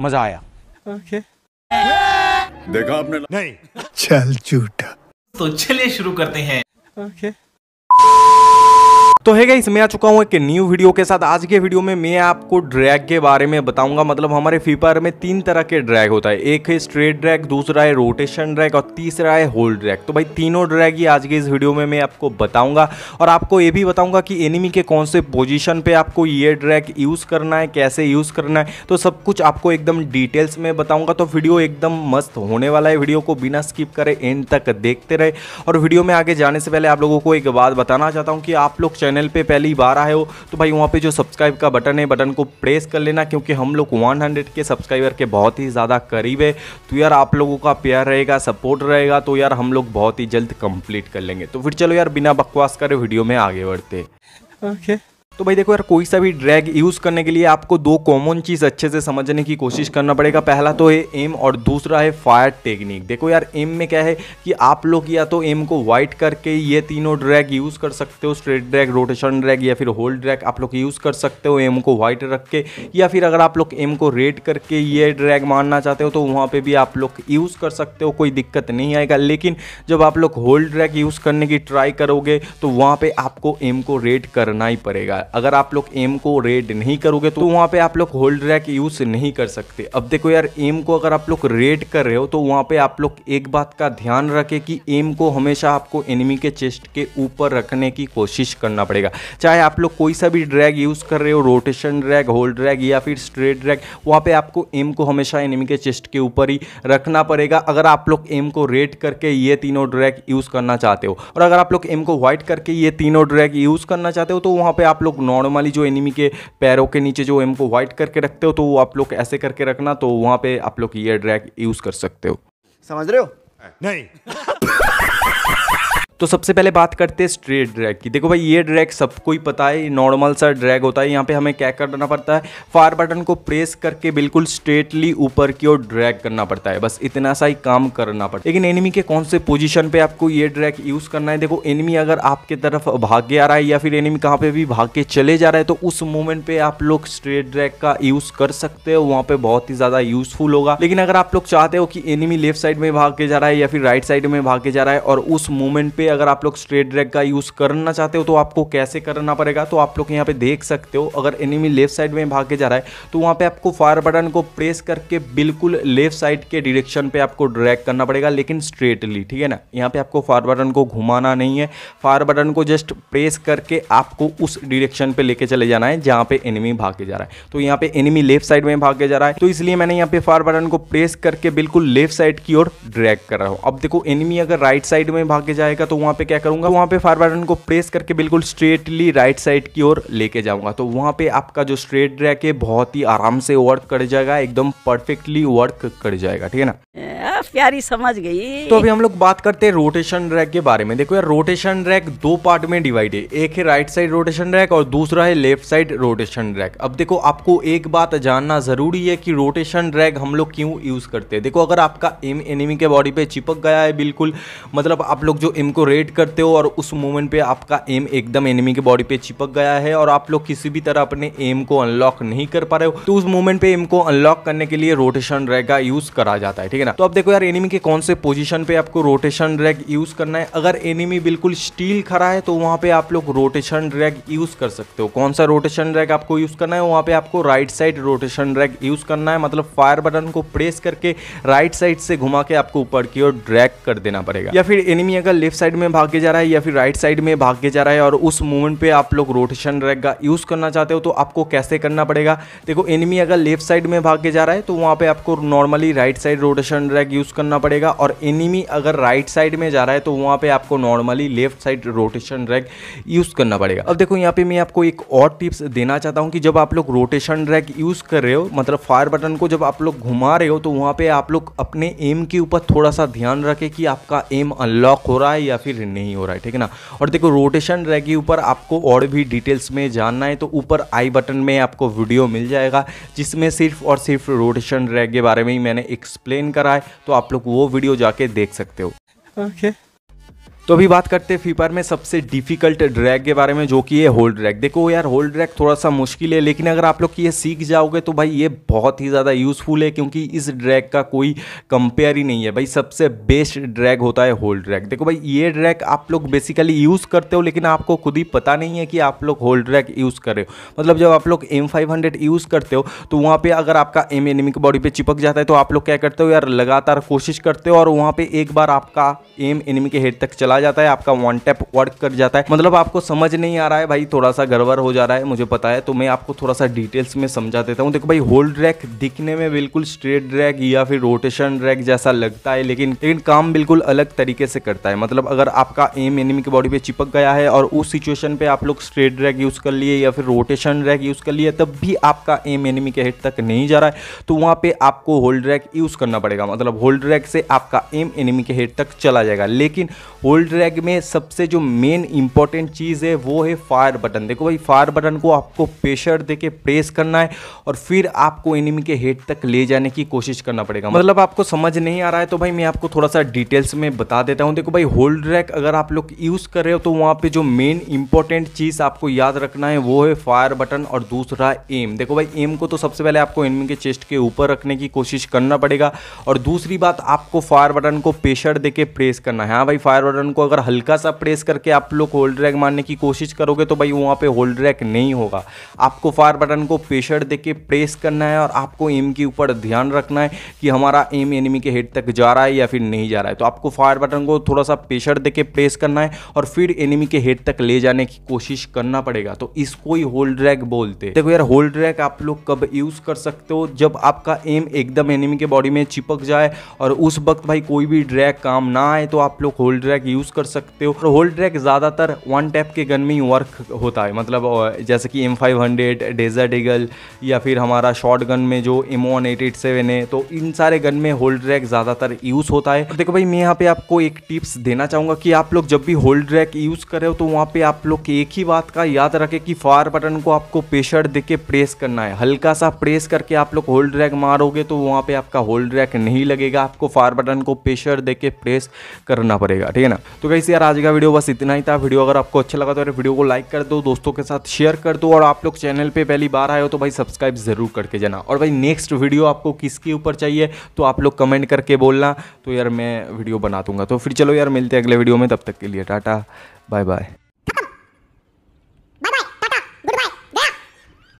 मजा आया okay. देखा आपने नहीं चल झूठा तो चलिए शुरू करते हैं okay. तो है गाइस मैं आ चुका हूँ एक न्यू वीडियो के साथ आज के वीडियो में मैं आपको ड्रैग के बारे में बताऊंगा मतलब हमारे फीपर में तीन तरह के ड्रैग होता है एक है स्ट्रेट ड्रैग दूसरा है रोटेशन ड्रैग और तीसरा है होल्ड ड्रैग तो भाई तीनों ड्रैग ही आज के इस वीडियो में मैं आपको बताऊंगा और आपको ये भी बताऊंगा कि एनिमी के कौन से पोजिशन पर आपको ये ड्रैग यूज़ करना है कैसे यूज़ करना है तो सब कुछ आपको एकदम डिटेल्स में बताऊँगा तो वीडियो एकदम मस्त होने वाला है वीडियो को बिना स्किप करे एंड तक देखते रहे और वीडियो में आगे जाने से पहले आप लोगों को एक बात बताना चाहता हूँ कि आप लोग चैनल चैनल पे पहली बार आए हो तो भाई वहाँ पे जो सब्सक्राइब का बटन है बटन को प्रेस कर लेना क्योंकि हम लोग 100 के सब्सक्राइबर के बहुत ही ज़्यादा करीब है तो यार आप लोगों का प्यार रहेगा सपोर्ट रहेगा तो यार हम लोग बहुत ही जल्द कंप्लीट कर लेंगे तो फिर चलो यार बिना बकवास करे वीडियो में आगे बढ़ते ओके okay. तो भाई देखो यार कोई सा भी ड्रैग यूज़ करने के लिए आपको दो कॉमन चीज़ अच्छे से समझने की कोशिश करना पड़ेगा पहला तो है एम और दूसरा है फायर टेक्निक देखो यार एम में क्या है कि आप लोग या तो एम को वाइट करके ये तीनों ड्रैग यूज़ कर सकते हो स्ट्रेट ड्रैग रोटेशन ड्रैग या फिर होल्ड ड्रैग आप लोग यूज़ कर सकते हो एम को वाइट रख के या फिर अगर आप लोग एम को रेड करके ये ड्रैग मारना चाहते हो तो वहाँ पर भी आप लोग यूज़ कर सकते हो कोई दिक्कत नहीं आएगा लेकिन जब आप लोग होल्ड ड्रैग यूज़ करने की ट्राई करोगे तो वहाँ पर आपको एम को रेड करना ही पड़ेगा अगर आप लोग एम को रेड नहीं करोगे तो वहां पे आप लोग होल्ड रैक यूज नहीं कर सकते अब देखो यार एम को अगर आप लोग रेड कर रहे हो तो वहां पे आप लोग एक बात का ध्यान रखें कि एम को हमेशा आपको एनिमी के चेस्ट के ऊपर रखने की कोशिश करना पड़ेगा चाहे आप लोग कोई सा भी ड्रैग यूज़ कर रहे हो रोटेशन ड्रैग होल्ड ड्रैग या फिर स्ट्रेट ड्रैग वहां पे आपको एम को हमेशा एनिमी के चेस्ट के ऊपर ही रखना पड़ेगा अगर आप लोग एम को रेड करके ये तीनों ड्रैग यूज़ करना चाहते हो और अगर आप लोग एम को व्हाइट करके ये तीनों ड्रैग यूज़ करना चाहते हो तो वहां पर आप लोग लोग नॉर्मली जो एनिमी के पैरों के नीचे जो एम को व्हाइट करके रखते हो तो वो आप लोग ऐसे करके रखना तो वहाँ पे आप लोग ईयर ड्रैग यूज़ कर सकते हो समझ रहे हो नहीं तो सबसे पहले बात करते हैं स्ट्रेट ड्रैग की देखो भाई ये ड्रैग सबको ही पता है नॉर्मल सा ड्रैग होता है यहाँ पे हमें क्या करना पड़ता है फायर बटन को प्रेस करके बिल्कुल स्ट्रेटली ऊपर की ओर ड्रैग करना पड़ता है बस इतना सा ही काम करना पड़ता है लेकिन एनिमी के कौन से पोजिशन पे आपको ये ड्रैग यूज़ करना है देखो एनिमी अगर आपके तरफ भाग्य आ रहा है या फिर एनिमी कहाँ पर भी भाग के चले जा रहा है तो उस मोमेंट पर आप लोग स्ट्रेट ड्रैग का यूज़ कर सकते हो वहाँ पर बहुत ही ज़्यादा यूज़फुल होगा लेकिन अगर आप लोग चाहते हो कि एनिमी लेफ्ट साइड में भाग के जा रहा है या फिर राइट साइड में भाग के जा रहा है और उस मोमेंट पे अगर आप लोग स्ट्रेट ड्रैग का यूज़ करना चाहते हो तो आपको कैसे करना पड़ेगा तो आप लोग यहाँ पे देख सकते हो अगर एनिमी लेफ्ट साइड में भाग के जा रहा है तो वहाँ पे आपको फायर बटन को प्रेस करके बिल्कुल लेफ्ट साइड के डिरेक्शन पे आपको ड्रैग करना पड़ेगा लेकिन स्ट्रेटली ठीक है ना यहाँ पे आपको फायर बटन को घुमाना नहीं है फायर बटन को जस्ट प्रेस करके आपको उस डिरेक्शन पे लेके चले जाना है जहाँ पे एनिमी भाग के जा रहा है तो यहाँ पे एनिमी लेफ्ट साइड में भाग के जा रहा है तो इसलिए मैंने यहाँ पे फायर बटन को प्रेस करके बिल्कुल लेफ्ट साइड की ओर ड्रैग कर रहा हूँ अब देखो एनिमी अगर राइट साइड में भाग के जाएगा तो वहाँ पे क्या करूँगा वहाँ पे फायर बटन को प्रेस करके बिल्कुल स्ट्रेटली राइट साइड की ओर लेके जाऊँगा तो वहाँ पे आपका जो स्ट्रेट रैक है बहुत ही आराम से वर्क कर जाएगा एकदम परफेक्टली वर्क कर जाएगा ठीक है ना प्यारी समझ गई तो अभी हम लोग बात करते हैं रोटेशन रैक के बारे में देखो यार रोटेशन रैक दो पार्ट में डिवाइड है एक है राइट साइड रोटेशन रैक और दूसरा है लेफ्ट साइड रोटेशन रैक अब देखो आपको एक बात जानना जरूरी है कि रोटेशन रैक हम लोग क्यों यूज करते हैं देखो अगर आपका एम एनिमी के बॉडी पे चिपक गया है बिल्कुल मतलब आप लोग जो एम को रेड करते हो और उस मोमेंट पे आपका एम एकदम एनिमी के बॉडी पे चिपक गया है और आप लोग किसी भी तरह अपने एम को अनलॉक नहीं कर पा रहे हो तो उस मोमेंट पे एम को अनलॉक करने के लिए रोटेशन रैक का यूज करा जाता है ठीक है ना तो अब देखो देखो यार एनिमी के कौन से पोजीशन पे आपको रोटेशन ड्रैग यूज़ करना है अगर एनिमी बिल्कुल स्टील खड़ा है तो वहाँ पे आप लोग रोटेशन ड्रैग यूज़ कर सकते हो कौन सा रोटेशन ड्रैग आपको यूज़ करना है वहाँ पे आपको right side rotation drag use करना है मतलब फायर बटन को प्रेस करके राइट साइड से घुमा के आपको ऊपर की ओर ड्रैग कर देना पड़ेगा या फिर एनिमी अगर लेफ्ट साइड में भाग के जा रहा है या फिर राइट साइड में भाग के जा रहा है और उस मूवमेंट पे आप लोग रोटेशन ड्रैग का यूज़ करना चाहते हो तो आपको कैसे करना पड़ेगा देखो एनिमी अगर लेफ्ट साइड में भाग के जा रहा है तो वहाँ पे आपको normally right side rotation drag use करना पड़ेगा और एनिमी अगर राइट साइड में जा रहा है तो वहाँ पे आपको normally left side rotation drag use करना पड़ेगा अब देखो यहाँ पे मैं आपको एक और टिप्स देना चाहता हूँ कि जब आप लोग रोटेशन रैग यूज़ कर रहे हो मतलब फायर बटन को जब आप लोग घुमा रहे हो तो वहाँ पर आप लोग अपने एम के ऊपर थोड़ा सा ध्यान रखें कि आपका एम अनलॉक हो रहा है या फिर नहीं हो रहा है ठीक है ना और देखो रोटेशन रैग के ऊपर आपको और भी डिटेल्स में जानना है तो ऊपर आई बटन में आपको वीडियो मिल जाएगा जिसमें सिर्फ और सिर्फ रोटेशन रैग के बारे में ही मैंने एक्सप्लेन करा है तो आप लोग वो वीडियो जाके देख सकते हो ओके okay. तो अभी बात करते हैं फीपर में सबसे डिफिकल्ट ड्रैग के बारे में जो कि है होल्ड ड्रैग देखो यार होल्ड ड्रैग थोड़ा सा मुश्किल है लेकिन अगर आप लोग ये सीख जाओगे तो भाई ये बहुत ही ज़्यादा यूज़फुल है क्योंकि इस ड्रैग का कोई कंपेयर ही नहीं है भाई सबसे बेस्ट ड्रैग होता है होल्ड ड्रैग देखो भाई ये ड्रैग आप लोग बेसिकली यूज़ करते हो लेकिन आपको खुद ही पता नहीं है कि आप लोग होल्ड ड्रैग यूज़ कर रहे हो मतलब जब आप लोग एम यूज़ करते हो तो वहाँ पर अगर आपका एम एनिमी की बॉडी पर चिपक जाता है तो आप लोग क्या करते हो यार लगातार कोशिश करते हो और वहाँ पर एक बार आपका एम एनिमी के हेड तक चला चला जाता है आपका वन टैप वर्क कर जाता है मतलब आपको समझ नहीं आ रहा है भाई थोड़ा सा गड़बड़ हो जा रहा है मुझे पता है तो मैं आपको थोड़ा सा डिटेल्स में समझा देता हूँ देखो भाई होल्ड रैक दिखने में बिल्कुल स्ट्रेट रैक या फिर रोटेशन रैक जैसा लगता है लेकिन लेकिन काम बिल्कुल अलग तरीके से करता है मतलब अगर आपका एम एनिमी की बॉडी पे चिपक गया है और उस सिचुएशन पे आप लोग स्ट्रेट रैक यूज़ कर लिए या फिर रोटेशन रैक यूज़ कर लिए तब भी आपका एम एनिमी के हेड तक नहीं जा रहा है तो वहां पे आपको होल्ड रैक यूज़ करना पड़ेगा मतलब होल्ड रैक से आपका एम एनिमी के हेड तक चला जाएगा लेकिन होल्ड ड्रैग में सबसे जो मेन इंपॉर्टेंट चीज़ है वो है फायर बटन देखो भाई फायर बटन को आपको प्रेशर दे के प्रेस करना है और फिर आपको एनिमी के हेड तक ले जाने की कोशिश करना पड़ेगा मतलब आपको समझ नहीं आ रहा है तो भाई मैं आपको थोड़ा सा डिटेल्स में बता देता हूँ देखो भाई होल्ड रैक अगर आप लोग यूज़ कर रहे हो तो वहाँ पर जो मेन इंपॉर्टेंट चीज़ आपको याद रखना है वो है फायर बटन और दूसरा एम देखो भाई एम को तो सबसे पहले आपको एनिमी के चेस्ट के ऊपर रखने की कोशिश करना पड़ेगा और दूसरी बात आपको फायर बटन को प्रेशर दे के प्रेस करना है हाँ भाई फायर बटन को अगर हल्का सा प्रेस करके आप लोग होल्ड ड्रैग मारने की कोशिश करोगे तो भाई वहाँ पे होल्ड ड्रैग नहीं होगा आपको फायर बटन को प्रेशर दे के प्रेस करना है और आपको एम के ऊपर ध्यान रखना है कि हमारा एम एनिमी के हेड तक जा रहा है या फिर नहीं जा रहा है तो आपको फायर बटन को थोड़ा सा प्रेशर दे के प्रेस करना है और फिर एनिमी के हेड तक ले जाने की कोशिश करना पड़ेगा तो इसको ही होल्ड ड्रैग बोलते देखो यार होल्ड ड्रैग आप लोग कब यूज़ कर सकते हो जब आपका एम एकदम एनिमी के बॉडी में चिपक जाए और उस वक्त भाई कोई भी ड्रैक काम ना आए तो आप लोग होल्ड ड्रैग यूज यूज़ कर सकते हो और होल्ड ट्रैक ज़्यादातर वन टैप के गन में ही वर्क होता है मतलब जैसे कि M five hundred desert eagle या फिर हमारा शॉर्ट गन में जो M one eight eight seven है तो इन सारे गन में होल्ड रैक ज़्यादातर यूज़ होता है देखो भाई मैं यहाँ पे आपको एक टिप्स देना चाहूँगा कि आप लोग जब भी होल्ड रैक यूज़ करें तो वहाँ पर आप लोग एक ही बात का याद रखें कि फायर बटन को आपको प्रेशर दे के प्रेस करना है हल्का सा प्रेस करके आप लोग होल्ड रैक मारोगे तो वहाँ पर आपका होल्ड रैक नहीं लगेगा आपको फायर बटन को प्रेशर दे के प्रेस करना पड़ेगा ठीक है ना तो कैसे यार आज का वीडियो बस इतना ही था वीडियो अगर आपको अच्छा लगा तो यार वीडियो को लाइक कर दो दोस्तों के साथ शेयर कर दो और आप लोग चैनल पर पहली बार आए हो तो भाई सब्सक्राइब ज़रूर करके जाना और भाई नेक्स्ट वीडियो आपको किसके ऊपर चाहिए तो आप लोग कमेंट करके बोलना तो यार मैं वीडियो बना दूंगा तो फिर चलो यार मिलते हैं अगले वीडियो में तब तक के लिए टाटा बाय बाय